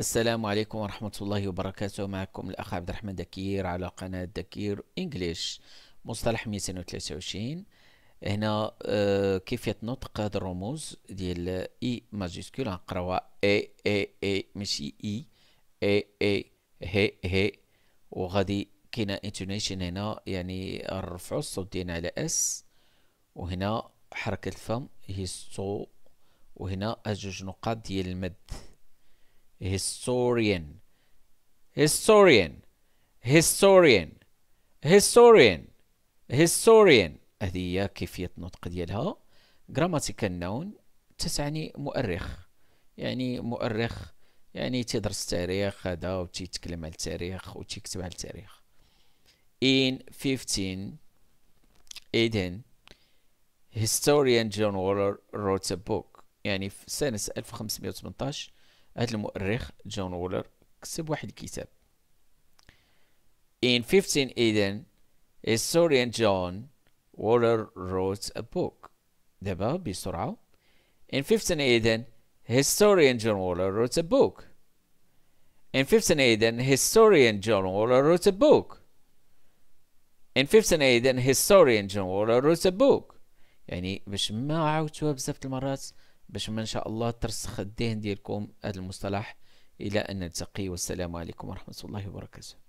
السلام عليكم ورحمة الله وبركاته معكم الأخ عبد الرحمن دكير على قناة دكير إنجليش مصطلح 123 هنا آه، كيفية نطق هاد الرموز ديال إي ماجيسكول غنقراوها إي إي إي ماشي إي إي إي هي هي وغادي كاينة انتونيشن هنا يعني نرفعو الصوت ديالنا على اس وهنا حركة الفم هي سو وهنا هاد جوج نقاط ديال المد historian historian historian historian historian هذه هي كيفية النطق ديالها grammatical noun تسعني مؤرخ يعني مؤرخ يعني تدرس تاريخ هذا وتيتكلم على التاريخ وتيكتب على التاريخ in 15 Eden historian John Waller wrote a book يعني في سنة 1518 هذا المؤرخ جون وولر كتب واحد الكتاب In 1518 historian John Waller wrote a book دابا بسرعة In 1518 historian John Waller wrote a book In 1518 historian John Waller wrote a book In 1518 historian John Waller wrote a book يعني باش ما عاودتوها بزاف المرات باش ما ان شاء الله ترسخ الذهن ديالكم هذا المصطلح الى ان نلتقي والسلام عليكم ورحمه الله وبركاته